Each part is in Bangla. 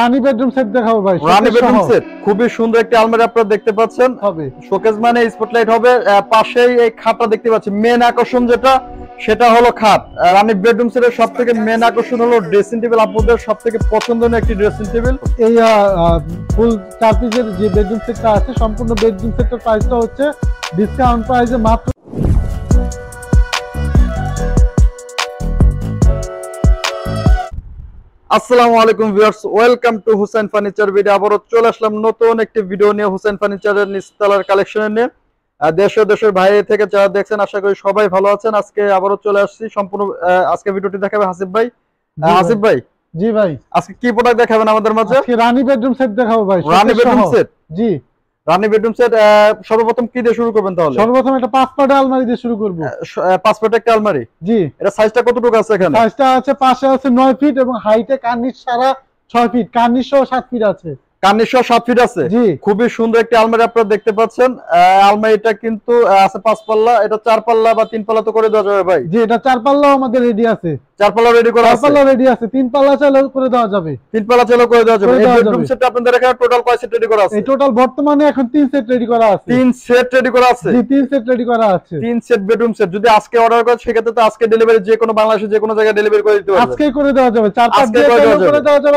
রানি বেডরুম সেট দেখাবো ভাই বেডরুম সেট খুবই সুন্দর আলমারি আপনারা দেখতে পাচ্ছেন হবে শোকেজ মানে স্পটলাইট হবে পাশেই এই খাটটা দেখতে পাচ্ছেন মেন আকর্ষণ যেটা সেটা হলো খাট রানি বেডরুম সেটের সবথেকে মেন আকর্ষণ হলো ড্রেসিং টেবিল আপনাদের সবথেকে পছন্দনীয় একটি ড্রেসিং টেবিল এই ফুল চার পিসের যে বেডরুম সেটটা আছে সম্পূর্ণ বেডরুম সেটের প্রাইসটা হচ্ছে ডিসকাউন্ট প্রাইসে মাত্র আসসালামু আলাইকুম viewers welcome to Hussain furniture video আবারও চলে আসলাম নতুন একটি ভিডিও নিয়ে হুসেন ফার্নিচারের কালেকশনের নিয়ে দেশের বাইরে থেকে যারা দেখছেন আশা করি সবাই ভালো আছেন আজকে আবারও চলে আসছি সম্পূর্ণ আজকে ভিডিওটি দেখাবে হাসিফ ভাই হাসিফ ভাই জি ভাই আজকে কি প্রোডাক্ট দেখাবেন আমাদের মাঝে রানী বেডরুম সেট দেখাবো ভাই রানী বেডরুম সেট জি রানী বেডরুম সেট সর্বপ্রথম কি দিয়ে শুরু করবেন তাহলে সর্বপ্রথম একটা পাঁচ পাটা আলমারি দিয়ে শুরু করব পাঁচ পাটা একটা আলমারি জি এটা সাইজটা কতটুকু আছে এখানে সাইজটা আছে পাশে আছে 9 ফিট এবং হাইটে কার্নিশ সারা 6 ফিট কার্নিশ সহ 7 ফিট আছে আছে খুবই সুন্দর একটি আলমারি আপনারা দেখতে পাচ্ছেন আলমারিটা কিন্তু আছে পাঁচ পাল্লা এটা চার পাল্লা বা তিন পাল্লা তো করে দেওয়া যাবে ভাই জি এটা চার পাল্লা আমাদের রেডি আছে আজকে অর্ডার সেক্ষেত্রে আজকে ডেলিভারি যে কোনো যে কোনো জায়গায় ডেলিভারি করে দিতে আজকে করে দেওয়া যাবে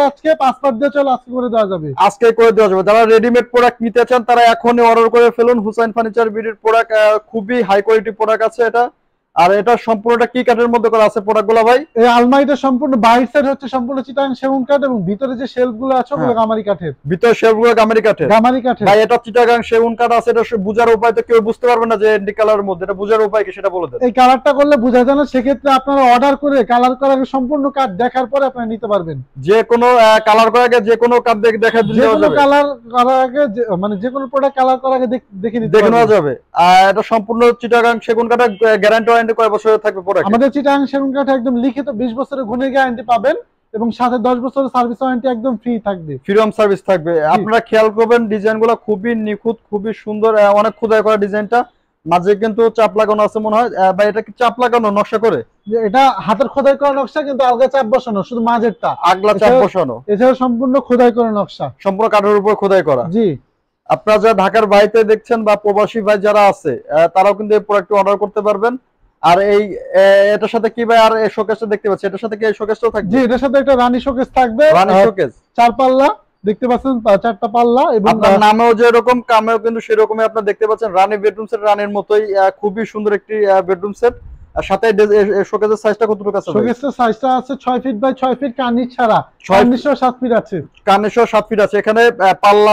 আজকে পাঁচ দিয়ে চলে আজকে করে দেওয়া যাবে আজকে করে দেওয়া যাবে যারা রেডিমেড প্রোডাক্ট নিতে চান তারা এখনই অর্ডার করে ফেলুন হুসাইন ফার্নিচার বিডির প্রোডাক্ট খুবই হাই কোয়ালিটি প্রোডাক্ট আছে এটা আর এটা সম্পূর্ণটা কি কাঠের মধ্যে করা আছে প্রোডাক্টগুলো ভাই এই আলমারিটা সম্পূর্ণ বাইর সাইড হচ্ছে সম্পূর্ণ চিটাং সেগুন কাঠ এবং ভিতরে যে শেলফগুলো আছে ওগুলো হ্যাঁ। গামারি কাঠের ভিতরে শেলফগুলো গামারি কাঠের গামারি কাঠের ভাই এটা চিটাগাং সেগুন কাঠ আছে এটা বুঝার উপায় তো কেউ বুঝতে পারবে না যে এন্ডি কালারের মধ্যে এটা বুঝার উপায় কি সেটা বলে দেন এই কালারটা করলে বোঝা যায় না সেক্ষেত্রে আপনারা অর্ডার করে কালার করার সম্পূর্ণ কাঠ দেখার পরে আপনারা নিতে পারবেন যে কোনো কালার করার আগে যে কোনো কাঠ দেখে দেখা দিলে কোনো কালার করার আগে মানে যে কোনো প্রোডাক্ট কালার করার আগে দেখে নিতে দেখে নেওয়া যাবে আর এটা সম্পূর্ণ চিটাগাং সেগুন কাঠ গ্যারান্টি আপনারা খেয়াল করবেন খুবই নিখুঁত খুবই সুন্দর অনেক করা ডিজাইনটা মাঝে কিন্তু চাপ লাগানো আছে মনে হয় এটা কি চাপ লাগানো নকশা করে এটা হাতের খোদাই করা নকশা কিন্তু আলগা চাপ বসানো শুধু মাঝেরটা আগলা চাপ বসানো এছাড়া সম্পূর্ণ খোদাই করা নকশা সম্পূর্ণ কাঠের উপর খোদাই করা জি আপনারা যারা ঢাকার বাড়িতে দেখছেন বা প্রবাসী ভাই যারা আছে তারাও কিন্তু এই প্রোডাক্টটি অর্ডার করতে পারবেন আর এই এটার সাথে কি ভাই আর এই শোকেসটা দেখতে পাচ্ছি এটার সাথে কি এই শোকেসটাও থাকবে জি এটার সাথে একটা রানী শোকেস থাকবে রানী শোকেস চার পাল্লা দেখতে পাচ্ছেন চারটা পাল্লা এবং আপনার নামেও যেরকম কামেও কিন্তু সেরকমই আপনারা দেখতে পাচ্ছেন রানী বেডরুম সেট রানীর মতোই খুবই সুন্দর একটি বেডরুম সেট ফিট ফিট ছাড়া ফিট আছে পাল্লা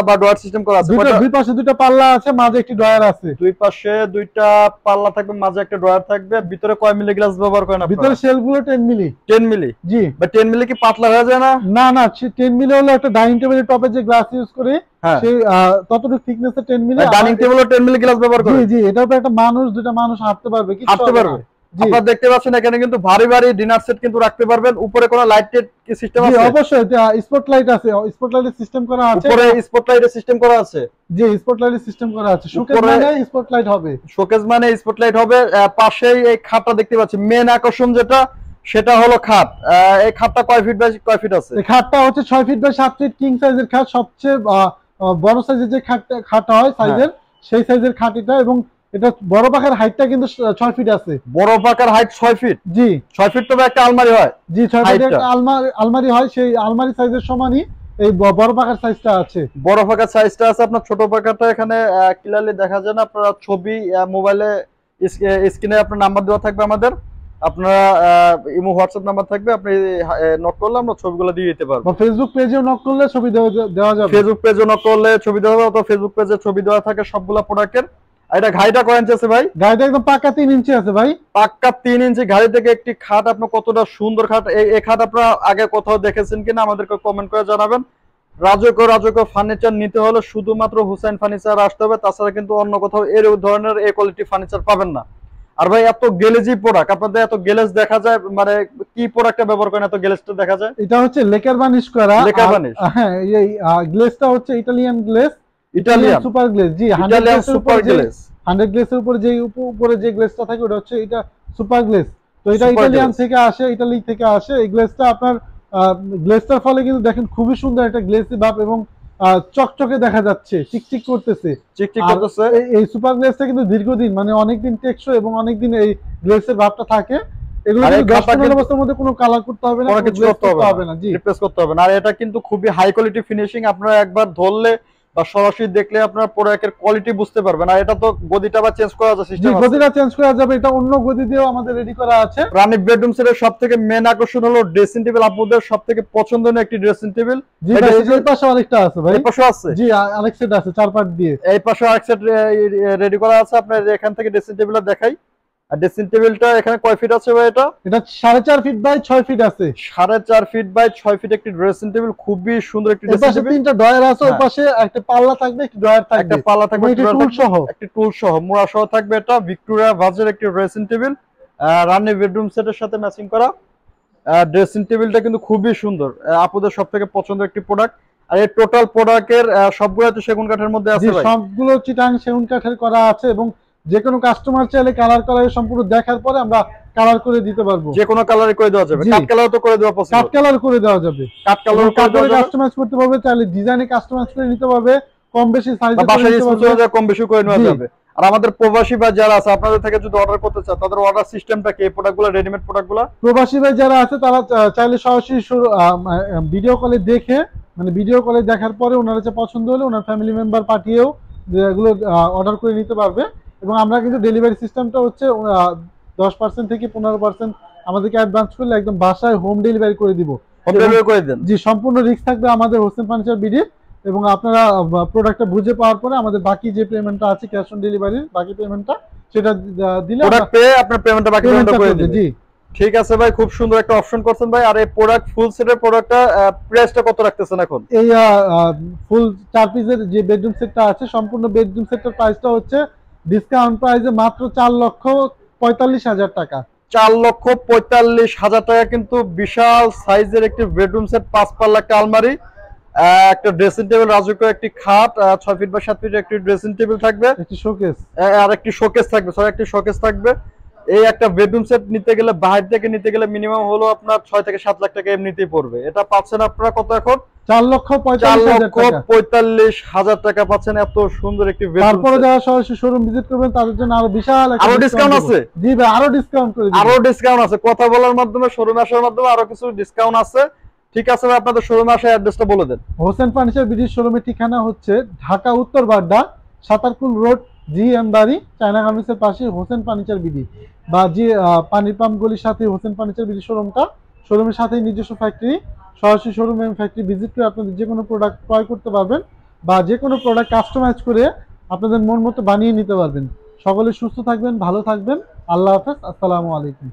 আছে দুই পাশে দুইটা পাল্লা থাকবে মাঝে থাকবে ভিতরে কয় মিলি গ্লাস ব্যবহার ভিতরে শেলগুলো 10 মিলি মিলি জি বা মিলি কি পাতলা হয়ে যায় না না না মিলি হলো একটা ডাইনিং টেবিলের টপে যে গ্লাস ইউজ করে ততটুকু ডাইনিং মানে গ্লাস ব্যবহার করে জি একটা মানুষ দুটা মানুষ হাঁটতে পারবে কি হাঁটতে পারবে আপনারা দেখতে পাচ্ছেন এখানে কিন্তু ভারী ভারী ডিনার সেট কিন্তু রাখতে পারবেন উপরে কোনো লাইট কি সিস্টেম আছে অবশ্যই স্পটলাইট আছে স্পটলাইটের সিস্টেম করা আছে উপরে স্পটলাইটের সিস্টেম করা আছে জি স্পটলাইটের সিস্টেম করা আছে শোকেস মানে স্পটলাইট হবে শোকেস মানে স্পটলাইট হবে পাশেই এই খাটটা দেখতে পাচ্ছি মেন আকর্ষণ যেটা সেটা হলো খাট এই খাটটা কয় ফিট বাই কয় ফিট আছে এই খাটটা হচ্ছে 6 ফিট বাই 7 ফিট কিং সাইজের খাট সবচেয়ে বড় সাইজের যে হ্যাঁ। খাট খাট হয় সাইজের সেই সাইজের খাটিটা এবং এটা বড় পাখার হাইটটা কিন্তু ছয় ফিট আছে বড় পাখার হাইট ছয় ফিট জি ফিট তবে একটা আলমারি হয় জি ফিট আলমারি হয় সেই আলমারি সাইজের সমানই এই বড় পাখার সাইজটা আছে বড় পাখার সাইজটা আছে আপনার ছোট পাখাটা এখানে ক্লিয়ারলি দেখা যায় না আপনারা ছবি মোবাইলে স্ক্রিনে আপনার নাম্বার দেওয়া থাকবে আমাদের আপনারা ইমো হোয়াটসঅ্যাপ নাম্বার থাকবে আপনি নক করলে আমরা ছবিগুলো দিয়ে দিতে পারবো ফেসবুক পেজেও নক করলে ছবি দেওয়া যাবে ফেসবুক নক করলে ছবি দেওয়া যাবে অথবা ফেসবুক পেজে ছবি দেওয়া থাকে সবগুলো প্রোডাক্টের এটা ঘাড়িটা কয় ইঞ্চি আছে ভাই ঘাড়িটা একদম পাক্কা তিন ইঞ্চি আছে ভাই পাক্কা তিন ইঞ্চি ঘাড়ি থেকে একটি খাট আপনার কতটা সুন্দর খাট এই খাট আপনারা আগে কোথাও দেখেছেন কিনা আমাদেরকে কমেন্ট করে জানাবেন রাজকীয় রাজকীয় ফার্নিচার নিতে হলে শুধুমাত্র হুসাইন ফার্নিচার আসতে হবে তাছাড়া কিন্তু অন্য কোথাও এর ধরনের কোয়ালিটি ফার্নিচার পাবেন না আর ভাই এত গেলেজি প্রোডাক্ট আপনাদের এত গেলেজ দেখা যায় মানে কি প্রোডাক্টটা ব্যবহার করেন এত গেলেজটা দেখা যায় এটা হচ্ছে লেকার বানিশ করা লেকার বানিশ হ্যাঁ এই গ্লেসটা হচ্ছে Italian glaze Italian super glaze জি ইটালিয়ান সুপার গ্লেজ 100 উপর যে উপরে যে থাকে ওটা হচ্ছে এটা সুপার গ্লেস তো এটা ইটালিয়ান থেকে আসে থেকে আসে এই আপনার ফলে কিন্তু দেখেন খুবই সুন্দর একটা গ্লেসি ভাব এবং চকচকে দেখা যাচ্ছে চিকচিক করতেছে চিকচিক করতেছে এই সুপার গ্লেসটা কিন্তু দীর্ঘদিন মানে অনেকদিন টেকসই এবং অনেকদিন এই গ্লেসের ভাবটা থাকে এগুলো অবস্থার মধ্যে কোনো কালার করতে হবে না কিছু করতে হবে না করতে হবে না আর এটা কিন্তু খুবই হাই কোয়ালিটি ফিনিশিং আপনারা একবার ধরলে বা সরাসরি দেখলে আপনার প্রোডাক্টের কোয়ালিটি বুঝতে পারবেন আর এটা তো গদিটা বা চেঞ্জ করা যাবে সিস্টেম গদিটা চেঞ্জ করা যাবে এটা অন্য গদি দিয়েও আমাদের রেডি করা আছে রানিক বেডরুম সেটের সবথেকে মেন আকর্ষণ হলো ড্রেসিং টেবিল আপনাদের সবথেকে পছন্দনীয় একটি ড্রেসিং টেবিল জি এই পাশে আরেকটা আছে ভাই এই পাশে আছে জি আরেক সেট আছে চার পাট দিয়ে এই পাশে আরেক সেট রেডি করা আছে আপনার এখান থেকে ড্রেসিং টেবিলটা দেখাই ড্রেসিং টেবিলটা এখানে ফিট আছে ভাই সাড়ে চার ফিট বাই ছয় ফিট আছে সাড়ে চার ফিট বাই ছয় ফিট ড্রেসিং টেবিল খুবই সুন্দর আছে হ্যাঁ। একটা ড্রেসিং টেবিল বেডরুম সাথে ম্যাচিং করা ড্রেসিং টেবিলটা কিন্তু খুবই সুন্দর আপনাদের সব থেকে পছন্দের একটি প্রোডাক্ট আর এই টোটাল প্রোডাক্টের সবগুলো সেগুন কাঠের মধ্যে আছে সবগুলো চিটাং সেগুন কাঠের করা আছে এবং যে কোনো কাস্টমার চাইলে কালার কালার সম্পূর্ণ দেখার পরে আমরা কালার করে দিতে পারবো যে কোনো কালারে করে দেওয়া যাবে কাট কালার তো করে দেওয়া পসিবল কাট কালার করে দেওয়া যাবে কাট কালার কাট কালারে কাস্টমাইজ করতে পারবে চাইলে ডিজাইনে কাস্টমাইজ করে নিতে পারবে কম বেশি সাইজ কম বেশি করে নেওয়া যাবে আর আমাদের প্রবাসী ভাই যারা আছে আপনাদের থেকে যদি অর্ডার করতে চান তাদের অর্ডার সিস্টেমটা কি প্রোডাক্টগুলো রেডিমেড প্রোডাক্টগুলো প্রবাসী ভাই যারা আছে তারা চাইলে সরাসরি ভিডিও কলে দেখে মানে ভিডিও কলে দেখার পরে ওনার কাছে পছন্দ হলে ওনার ফ্যামিলি মেম্বার পাঠিয়েও এগুলো অর্ডার করে নিতে পারবে এবং আমরা কিন্তু ডেলিভারি সিস্টেমটা হচ্ছে দশ পার্সেন্ট থেকে পনেরো পার্সেন্ট আমাদেরকে অ্যাডভান্স করলে একদম বাসায় হোম ডেলিভারি করে দিব জি সম্পূর্ণ রিস্ক থাকবে আমাদের হোসেন ফার্নিচার বিডির এবং আপনারা প্রোডাক্টটা বুঝে পাওয়ার পরে আমাদের বাকি যে পেমেন্টটা আছে ক্যাশ অন ডেলিভারির বাকি পেমেন্টটা সেটা দিলে প্রোডাক্ট পেয়ে আপনার পেমেন্টটা বাকি পেমেন্টটা করে দিবেন জি ঠিক আছে ভাই খুব সুন্দর একটা অপশন করছেন ভাই আর এই প্রোডাক্ট ফুল সেটের প্রোডাক্টটা প্রাইসটা কত রাখতেছেন এখন এই ফুল চার পিসের যে বেডরুম সেটটা আছে সম্পূর্ণ বেডরুম সেটটার প্রাইসটা হচ্ছে ডিসকাউন্ট প্রাইসে মাত্র চার লক্ষ পঁয়তাল্লিশ হাজার টাকা চার লক্ষ পঁয়তাল্লিশ হাজার টাকা কিন্তু বিশাল সাইজের একটি বেডরুম সেট পাঁচ পাল্লা একটা আলমারি একটা ড্রেসিং টেবিল রাজকীয় একটি খাট ছয় ফিট বা সাত ফিট একটি ড্রেসিং টেবিল থাকবে একটি শোকেস আর একটি শোকেস থাকবে সরি একটি শোকেস থাকবে এই একটা বেডরুম সেট নিতে গেলে বাইরে থেকে নিতে গেলে মিনিমাম হলো আপনার ছয় থেকে সাত লাখ টাকা এমনিতেই পড়বে এটা পাচ্ছেন আপনারা কত এখন লক্ষ হাজার টাকা পাচ্ছেন এত সুন্দর একটি তারপরে যারা সরাসরি শোরুম ভিজিট করবেন তাদের জন্য আরো বিশাল আরো ডিসকাউন্ট আছে জি ভাই আরো ডিসকাউন্ট করে আরো ডিসকাউন্ট আছে কথা বলার মাধ্যমে শোরুম আসার মাধ্যমে আরো কিছু ডিসকাউন্ট আছে ঠিক আছে ভাই আপনাদের শোরুম আসার অ্যাড্রেসটা বলে দেন হোসেন ফার্নিচার বিজির শোরুমের ঠিকানা হচ্ছে ঢাকা উত্তর Badda Satarkul road G M বাড়ি চায়না গার্মেন্টসের পাশে হোসেন ফার্নিচার বিডি বা যে পানির পাম্পগুলির সাথে হোসেন ফার্নিচার বিডি শোরুমটা শোরুমের সাথে নিজস্ব ফ্যাক্টরি সরাসরি শোরুম এবং ফ্যাক্টরি ভিজিট করে আপনাদের যে কোনো প্রোডাক্ট ক্রয় করতে পারবেন বা যে কোনো প্রোডাক্ট কাস্টমাইজ করে আপনাদের মন মতো বানিয়ে নিতে পারবেন সকলে সুস্থ থাকবেন ভালো থাকবেন আল্লাহ হাফেজ আসসালামু আলাইকুম